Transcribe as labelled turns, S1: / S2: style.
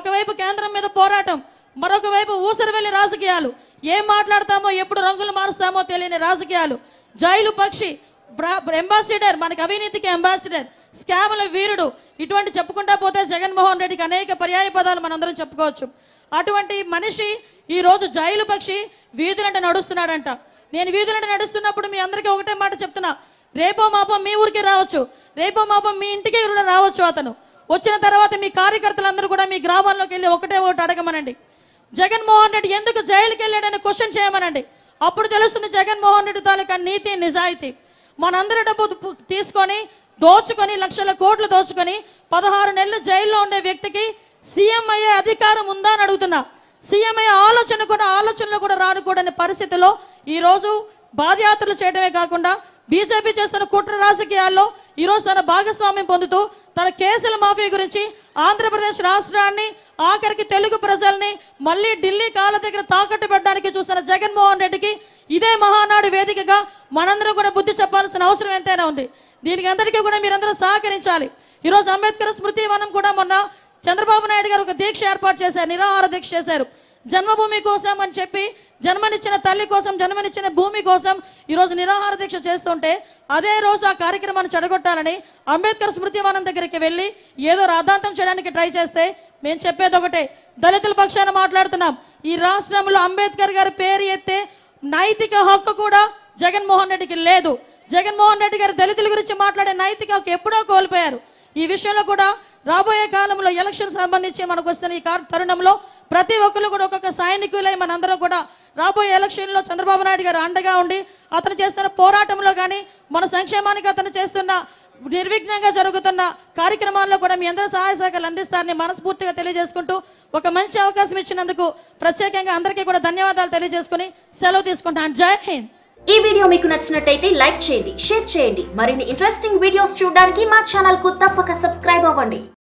S1: ఒకవైపు కేంద్రం మీద పోరాటం మరొక వైపు ఊసరవెల్లి రాజకీయాలు ఏం మాట్లాడతామో ఎప్పుడు రంగులు మారుస్తామో తెలియని రాజకీయాలు జైలు పక్షి అంబాసిడర్ మనకి అవినీతికి అంబాసిడర్ స్కాముల వీరుడు ఇటువంటి చెప్పుకుంటా పోతే జగన్మోహన్ రెడ్డికి అనేక పర్యాయ పదాలు మనందరం చెప్పుకోవచ్చు అటువంటి మనిషి ఈరోజు జైలు పక్షి వీధులంటే నడుస్తున్నాడంట నేను వీధులంటే నడుస్తున్నప్పుడు మీ అందరికీ ఒకటే మాట చెప్తున్నా రేపో మాపం మీ ఊరికే రావచ్చు రేపో మాపం మీ ఇంటికి కూడా రావచ్చు అతను వచ్చిన తర్వాత మీ కార్యకర్తలందరూ కూడా మీ గ్రామాల్లోకి వెళ్ళి ఒకటే ఒకటి అడగమనండి జగన్మోహన్ రెడ్డి ఎందుకు జైలుకి వెళ్ళాడని క్వశ్చన్ చేయమనండి అప్పుడు తెలుస్తుంది జగన్మోహన్ రెడ్డి తాలూకా నీతి నిజాయితీ మనందరి డబ్బు తీసుకొని దోచుకొని లక్షల కోట్లు దోచుకొని పదహారు నెలలు జైల్లో ఉండే వ్యక్తికి సీఎం అయ్యే అధికారం ఉందా అని అడుగుతున్నా సీఎం అయ్యే ఆలోచన కూడా ఆలోచనలు కూడా రానుకూడని పరిస్థితిలో ఈరోజు బాధయాత్రలు చేయడమే కాకుండా బీజేపీ చేస్తున్న కుట్ర రాజకీయాల్లో ఈరోజు తన భాగస్వామ్యం పొందుతూ తన కేసుల మాఫీ గురించి ఆంధ్రప్రదేశ్ రాష్ట్రాన్ని ఆఖరికి తెలుగు ప్రజల్ని మళ్ళీ ఢిల్లీ కాళ్ళ దగ్గర తాకట్టు పెట్టడానికి చూస్తున్న జగన్మోహన్ రెడ్డికి ఇదే మహానాడు వేదికగా మనందరూ కూడా బుద్ధి చెప్పాల్సిన అవసరం ఎంతైనా ఉంది దీనికి అందరికీ కూడా మీరందరూ సహకరించాలి ఈరోజు అంబేద్కర్ స్మృతి వనం కూడా మొన్న చంద్రబాబు నాయుడు గారు ఒక దీక్ష ఏర్పాటు చేశారు నిరాహార దీక్ష చేశారు జన్మభూమి కోసం అని చెప్పి జన్మనిచ్చిన తల్లి కోసం జన్మనిచ్చిన భూమి కోసం ఈరోజు నిరాహార దీక్ష చేస్తుంటే అదే రోజు ఆ కార్యక్రమాన్ని చెడగొట్టాలని అంబేద్కర్ స్మృతి వనం దగ్గరికి వెళ్ళి ఏదో రాధాంతం చేయడానికి ట్రై చేస్తే మేము చెప్పేది ఒకటే దళితుల పక్షాన మాట్లాడుతున్నాం ఈ రాష్ట్రంలో అంబేద్కర్ గారి పేరు ఎత్తే నైతిక హక్కు కూడా జగన్మోహన్ రెడ్డికి లేదు జగన్మోహన్ రెడ్డి గారు దళితుల గురించి మాట్లాడే నైతిక హక్కు ఎప్పుడో కోల్పోయారు ఈ విషయంలో కూడా రాబోయే కాలంలో ఎలక్షన్ సంబంధించి మనకు వస్తున్న ఈ తరుణంలో ప్రతి ఒక్కరు కూడా ఒక్కొక్క సైనికులై మనందరూ కూడా రాబోయే ఎలక్షన్లో చంద్రబాబు నాయుడు గారు అండగా ఉండి అతను చేస్తున్న పోరాటంలో కానీ మన సంక్షేమానికి అతను చేస్తున్న నిర్విఘ్నంగా జరుగుతున్న కార్యక్రమాల్లో కూడా మీ అందరి సహాయ సహకారాలు అందిస్తారని మనస్ఫూర్తిగా తెలియజేసుకుంటూ ఒక మంచి అవకాశం ఇచ్చినందుకు ప్రత్యేకంగా అందరికీ కూడా ధన్యవాదాలు తెలియజేసుకుని సెలవు తీసుకుంటాను జై హింద్ ఈ వీడియో మీకు నచ్చినట్టయితే లైక్ చేయండి షేర్ చేయండి మరిన్ని ఇంట్రెస్టింగ్ వీడియోస్ చూడడానికి మా ఛానల్ కు తప్పక సబ్స్క్రైబ్ అవ్వండి